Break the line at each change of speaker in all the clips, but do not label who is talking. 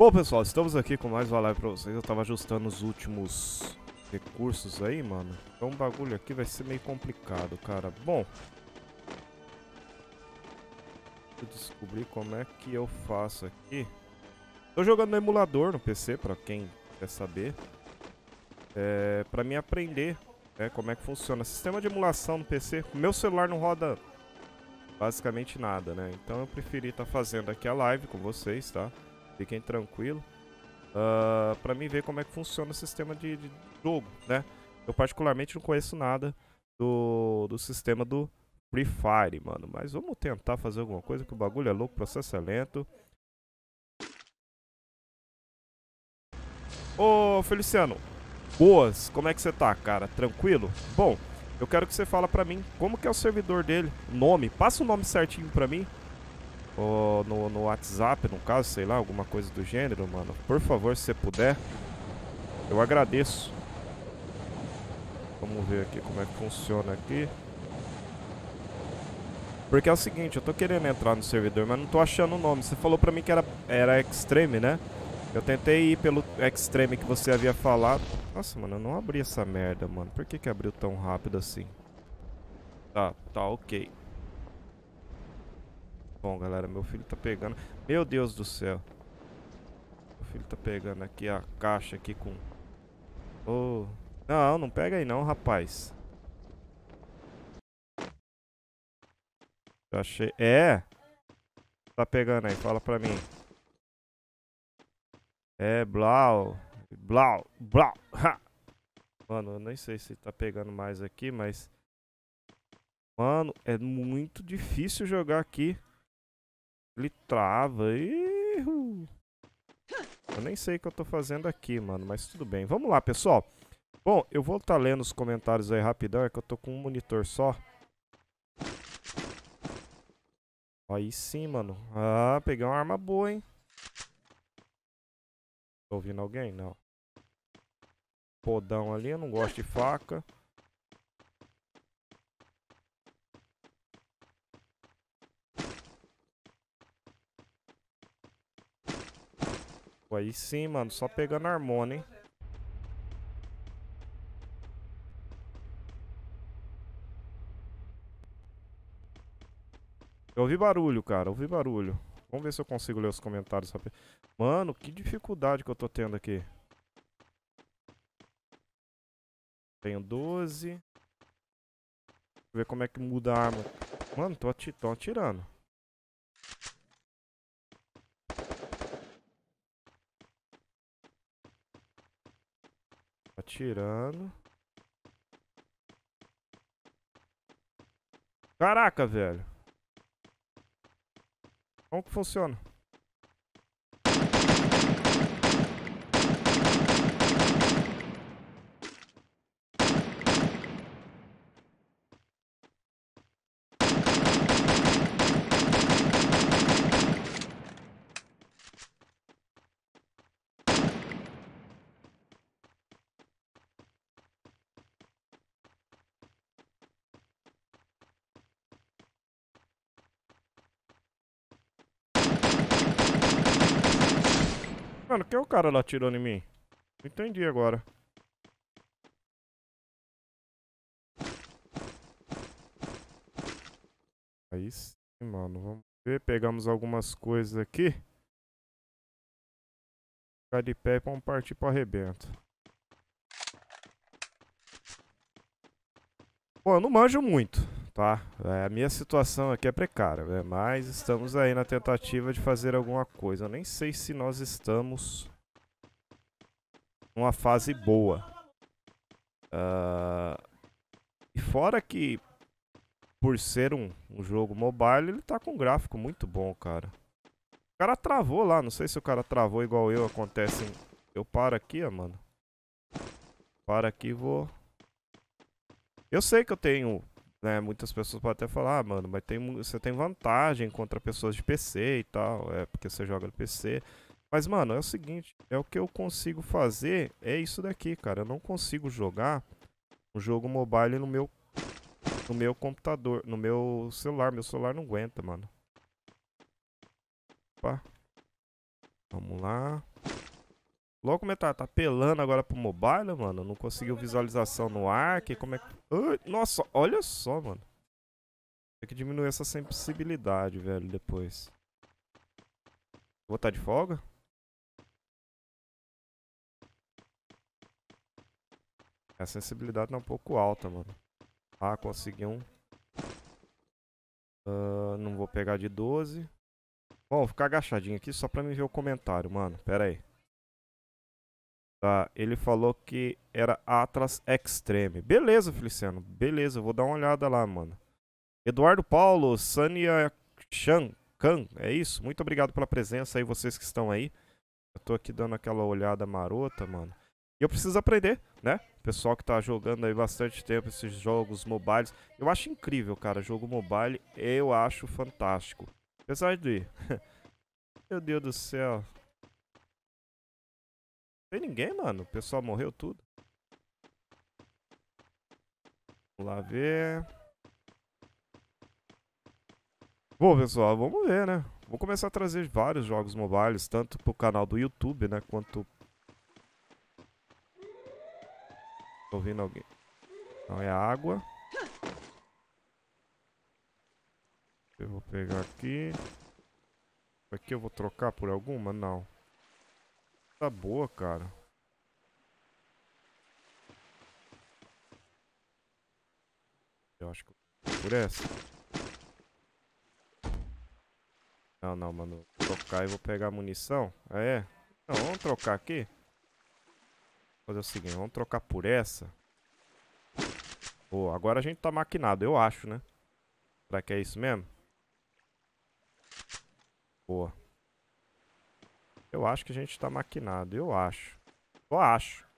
Bom, pessoal, estamos aqui com mais uma live pra vocês. Eu tava ajustando os últimos recursos aí, mano. Então o bagulho aqui vai ser meio complicado, cara. Bom... Deixa eu descobrir como é que eu faço aqui. Tô jogando no emulador no PC, pra quem quer saber. É, pra mim aprender né, como é que funciona. Sistema de emulação no PC. Meu celular não roda basicamente nada, né? Então eu preferi estar tá fazendo aqui a live com vocês, Tá? Fiquem tranquilo. Uh, ah, para mim ver como é que funciona o sistema de, de, jogo, né? Eu particularmente não conheço nada do, do sistema do Free Fire, mano. Mas vamos tentar fazer alguma coisa, que o bagulho é louco, o processo é lento. Ô, Feliciano, boas, como é que você tá, cara? Tranquilo? Bom, eu quero que você fala pra mim como que é o servidor dele, nome, passa o nome certinho pra mim, ou no, no WhatsApp, no caso, sei lá, alguma coisa do gênero, mano, por favor, se você puder, eu agradeço. Vamos ver aqui como é que funciona aqui. Porque é o seguinte, eu tô querendo entrar no servidor, mas não tô achando o nome. Você falou pra mim que era, era Extreme, né? Eu tentei ir pelo Extreme que você havia falado. Nossa, mano, eu não abri essa merda, mano. Por que que abriu tão rápido assim? Tá, tá, ok. Bom, galera, meu filho tá pegando... Meu Deus do céu. Meu filho tá pegando aqui a caixa aqui com... Oh. Não, não pega aí não, rapaz. Eu achei... É! Tá pegando aí, fala pra mim. É, blau. Blau, blau. Ha. Mano, eu nem sei se tá pegando mais aqui, mas... Mano, é muito difícil jogar aqui. Ele trava. Uh. Eu nem sei o que eu tô fazendo aqui, mano, mas tudo bem. Vamos lá, pessoal. Bom, eu vou estar tá lendo os comentários aí rapidão, é que eu tô com um monitor só. Aí sim, mano. Ah, peguei uma arma boa, hein. Tô ouvindo alguém? Não. Podão ali, eu não gosto de faca. Aí sim, mano, só pegando harmônio, hein? Eu ouvi barulho, cara, ouvi barulho. Vamos ver se eu consigo ler os comentários Mano, que dificuldade que eu tô tendo aqui. Tenho 12. Deixa eu ver como é que muda a arma. Mano, tô, ati tô atirando. atirando. Caraca, velho. Como que funciona? Mano, quem é o cara lá atirando em mim? Entendi agora. Aí sim, mano. Vamos ver. Pegamos algumas coisas aqui. Ficar de pé e vamos partir pro arrebento. Pô, eu não manjo muito. É, a minha situação aqui é precária, né? mas estamos aí na tentativa de fazer alguma coisa. Eu nem sei se nós estamos numa fase boa. Uh, e fora que, por ser um, um jogo mobile, ele tá com um gráfico muito bom, cara. O cara travou lá, não sei se o cara travou igual eu, acontece em... Eu paro aqui, ó, mano. Para aqui e vou... Eu sei que eu tenho né? Muitas pessoas podem até falar, ah, mano, mas tem, você tem vantagem contra pessoas de PC e tal, é porque você joga no PC. Mas, mano, é o seguinte, é o que eu consigo fazer, é isso daqui, cara. Eu não consigo jogar um jogo mobile no meu no meu computador, no meu celular. Meu celular não aguenta, mano. Opa. Vamos lá. Logo como é tá, tá pelando agora pro mobile, mano. Não conseguiu visualização no arc. Como é que. nossa, olha só, mano. Tem que diminuir essa sensibilidade, velho, depois. Vou estar tá de folga? A sensibilidade tá um pouco alta, mano. Ah, consegui um. Uh, não vou pegar de 12. Bom, vou ficar agachadinho aqui só pra me ver o comentário, mano. Pera aí. Tá, ele falou que era Atlas Extreme. Beleza, Feliciano. Beleza, vou dar uma olhada lá, mano. Eduardo Paulo, Sania Chan, Khan, é isso? Muito obrigado pela presença aí, vocês que estão aí. Eu tô aqui dando aquela olhada marota, mano. E eu preciso aprender, né? Pessoal que tá jogando aí bastante tempo esses jogos mobiles. Eu acho incrível, cara. Jogo mobile eu acho fantástico. Apesar de... Meu Deus do céu. Tem ninguém, mano. O pessoal morreu tudo. Vamos lá ver. Bom, pessoal, vamos ver, né? Vou começar a trazer vários jogos mobiles, tanto pro canal do YouTube, né, quanto... Tô ouvindo alguém. Não, é água. Eu vou pegar aqui. Aqui eu vou trocar por alguma? Não. Tá boa, cara. Eu acho que por essa. Não, não, mano. Vou trocar e vou pegar munição. Ah, é? Não, vamos trocar aqui. Vou fazer o seguinte, vamos trocar por essa. Pô, oh, agora a gente tá maquinado, eu acho, né? Será que é isso mesmo? Boa. Eu acho que a gente tá maquinado. Eu acho. Eu acho.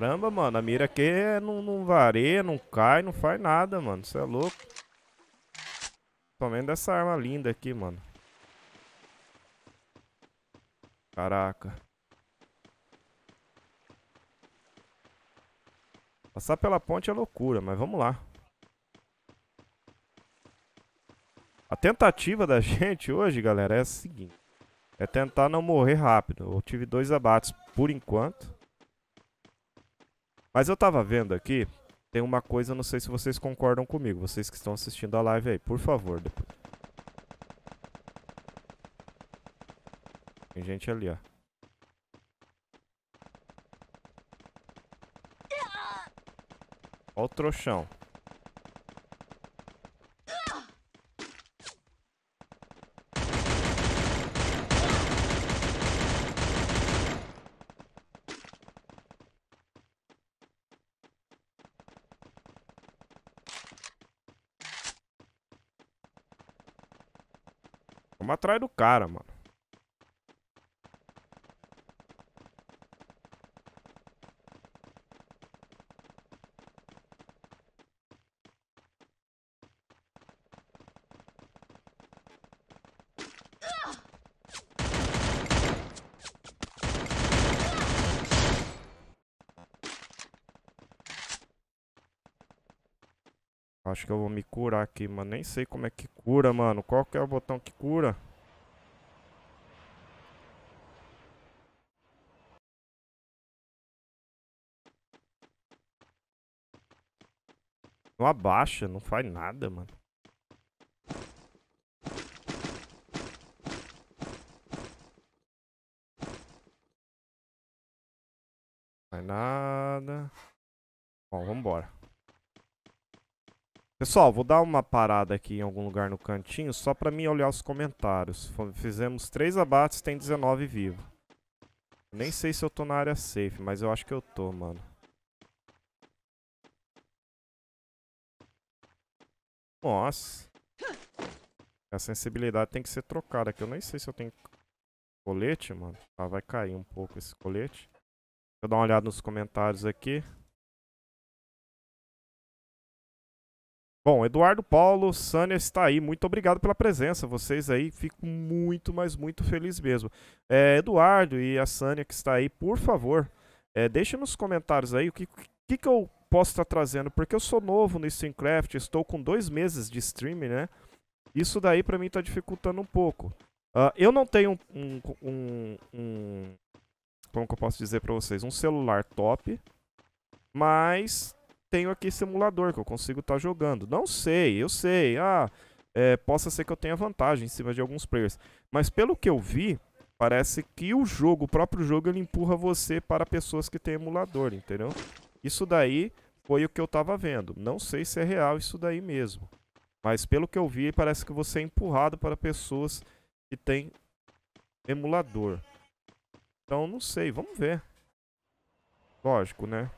Caramba, mano, a mira aqui é, não, não varia, não cai, não faz nada, mano. Você é louco. vendo essa arma linda aqui, mano. Caraca. Passar pela ponte é loucura, mas vamos lá. A tentativa da gente hoje, galera, é a seguinte. É tentar não morrer rápido. Eu tive dois abates por enquanto. Mas eu tava vendo aqui, tem uma coisa, não sei se vocês concordam comigo, vocês que estão assistindo a live aí, por favor. Depois. Tem gente ali, ó. Ó o trouxão. atrás do cara, mano. Acho que eu vou me curar aqui, mano. Nem sei como é que cura, mano. Qual que é o botão que cura? Não abaixa, não faz nada, mano. Faz nada. Bom, vambora. Pessoal, vou dar uma parada aqui em algum lugar no cantinho só pra mim olhar os comentários. Fizemos três abates, tem 19 vivo. Nem sei se eu tô na área safe, mas eu acho que eu tô, mano. Nossa. A sensibilidade tem que ser trocada aqui. Eu nem sei se eu tenho colete, mano. Ah, vai cair um pouco esse colete. Deixa eu dar uma olhada nos comentários aqui. Bom, Eduardo Paulo, Sânia está aí. Muito obrigado pela presença. Vocês aí, fico muito, mas muito feliz mesmo. É, Eduardo e a Sânia que está aí, por favor, é, deixem nos comentários aí o que, que, que eu posso estar trazendo, porque eu sou novo no StreamCraft, estou com dois meses de streaming, né? Isso daí para mim está dificultando um pouco. Uh, eu não tenho um, um, um, Como que eu posso dizer para vocês? Um celular top, mas tenho aqui simulador que eu consigo estar tá jogando. Não sei, eu sei. Ah, é, possa ser que eu tenha vantagem em cima de alguns players. Mas pelo que eu vi, parece que o jogo, o próprio jogo, ele empurra você para pessoas que têm emulador, entendeu? Isso daí foi o que eu estava vendo. Não sei se é real isso daí mesmo. Mas pelo que eu vi, parece que você é empurrado para pessoas que têm emulador. Então, não sei. Vamos ver. Lógico, né?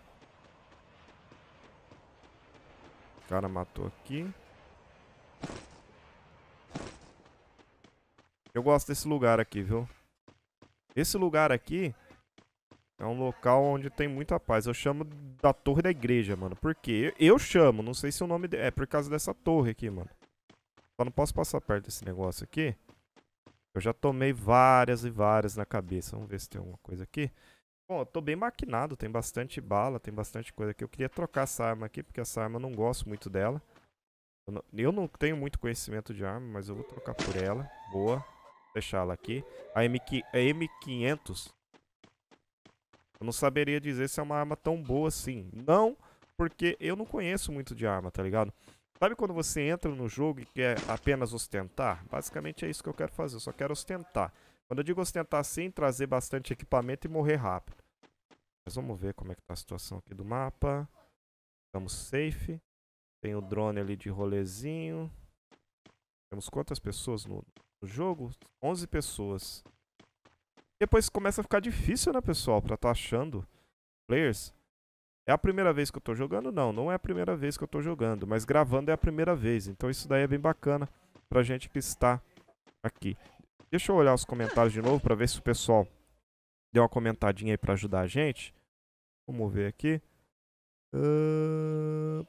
O cara matou aqui. Eu gosto desse lugar aqui, viu? Esse lugar aqui é um local onde tem muita paz. Eu chamo da torre da igreja, mano. Por quê? Eu, eu chamo, não sei se o nome... De... É por causa dessa torre aqui, mano. Só não posso passar perto desse negócio aqui. Eu já tomei várias e várias na cabeça. Vamos ver se tem alguma coisa aqui. Bom, eu tô bem maquinado. Tem bastante bala, tem bastante coisa aqui. Eu queria trocar essa arma aqui, porque essa arma eu não gosto muito dela. Eu não, eu não tenho muito conhecimento de arma, mas eu vou trocar por ela. Boa. Vou deixar ela aqui. A, MQ, a M500 eu não saberia dizer se é uma arma tão boa assim. Não, porque eu não conheço muito de arma, tá ligado? Sabe quando você entra no jogo e quer apenas ostentar? Basicamente é isso que eu quero fazer, eu só quero ostentar. Quando eu digo ostentar sim, trazer bastante equipamento e morrer rápido. Mas vamos ver como é que tá a situação aqui do mapa. Estamos safe. Tem o drone ali de rolezinho. Temos quantas pessoas no, no jogo? 11 pessoas. Depois começa a ficar difícil, né, pessoal, pra tá achando players. É a primeira vez que eu tô jogando? Não, não é a primeira vez que eu tô jogando, mas gravando é a primeira vez. Então isso daí é bem bacana pra gente que está aqui. Deixa eu olhar os comentários de novo pra ver se o pessoal deu uma comentadinha aí pra ajudar a gente. Vamos ver aqui. Uh...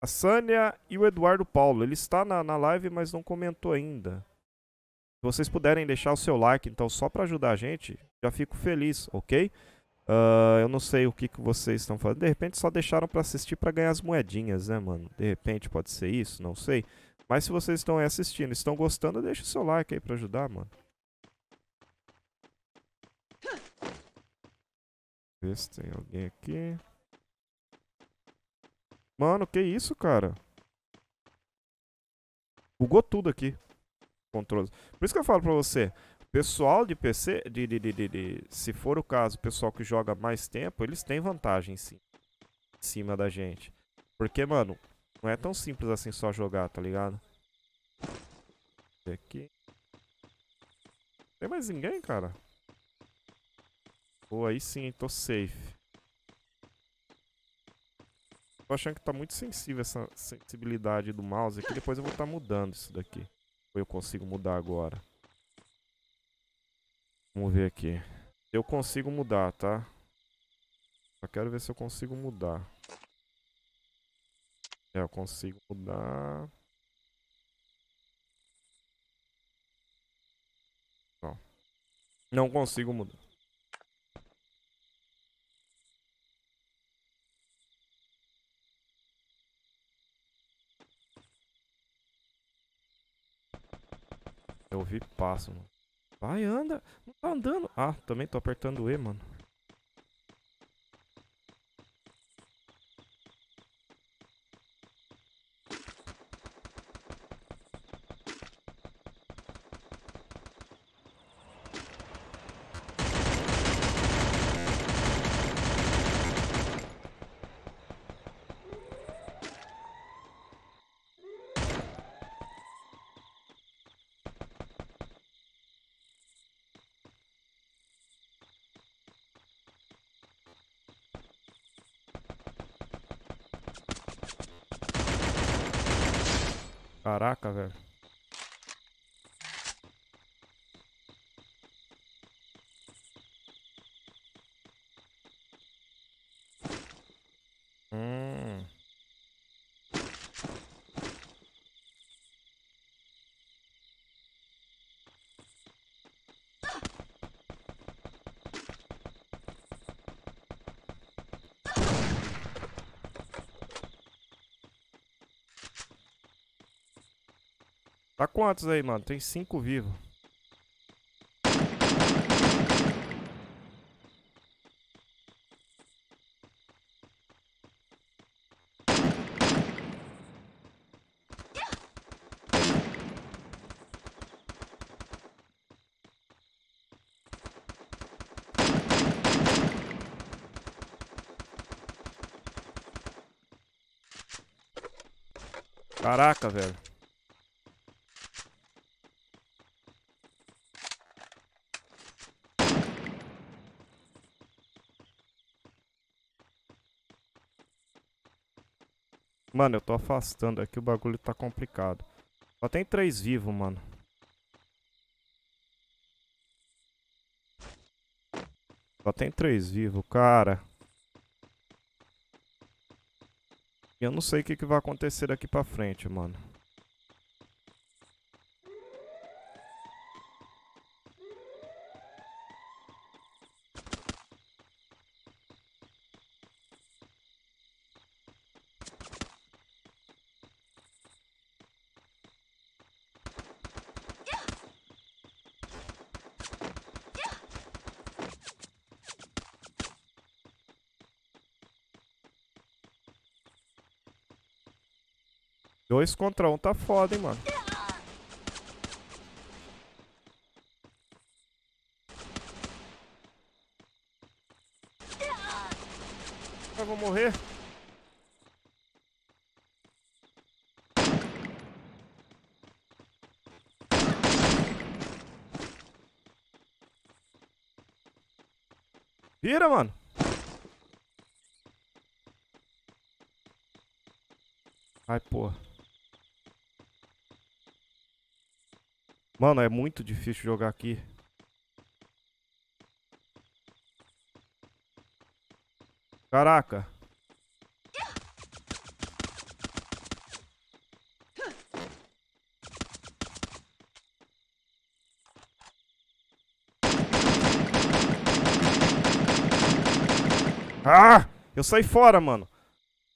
A Sânia e o Eduardo Paulo. Ele está na, na live, mas não comentou ainda vocês puderem deixar o seu like, então, só para ajudar a gente, já fico feliz, ok? Uh, eu não sei o que, que vocês estão fazendo. De repente só deixaram para assistir para ganhar as moedinhas, né, mano? De repente pode ser isso, não sei. Mas se vocês estão aí assistindo, estão gostando, deixa o seu like aí para ajudar, mano. Ver se tem alguém aqui. Mano, que isso, cara? Bugou tudo aqui controles. Por isso que eu falo pra você, pessoal de PC, de, de, de, de, se for o caso, pessoal que joga mais tempo, eles têm vantagem sim, em cima da gente. Porque, mano, não é tão simples assim só jogar, tá ligado? Aqui. Tem mais ninguém, cara? Pô, aí sim, tô safe. Tô achando que tá muito sensível essa sensibilidade do mouse aqui. Depois eu vou estar tá mudando isso daqui. Ou eu consigo mudar agora? Vamos ver aqui. Eu consigo mudar, tá? Só quero ver se eu consigo mudar. É, eu consigo mudar... Não. Não consigo mudar. Eu ouvi passo, mano. Vai, anda. Não tá andando. Ah, também tô apertando E, mano. Caraca, velho. Tá quantos aí, mano? Tem cinco vivos. Caraca, velho. Mano, eu tô afastando aqui, o bagulho tá complicado. Só tem três vivos, mano. Só tem três vivos, cara. E eu não sei o que, que vai acontecer daqui pra frente, mano. Dois contra um tá foda, hein, mano. Eu vou morrer. Vira, mano. Ai, porra. Mano, é muito difícil jogar aqui. Caraca. Ah! Eu saí fora, mano.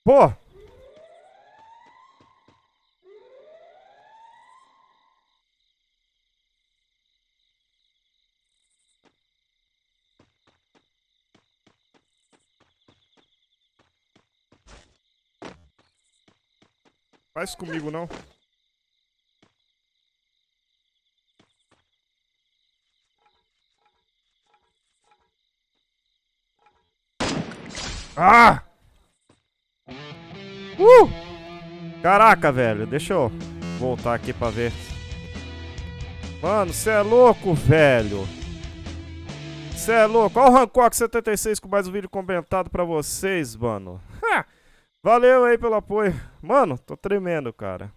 Pô! Faz comigo, não. Ah! Uh! Caraca, velho. Deixa eu voltar aqui pra ver. Mano, você é louco, velho. Você é louco. Olha o Hancock 76 com mais um vídeo comentado pra vocês, mano. Valeu aí pelo apoio. Mano, tô tremendo, cara.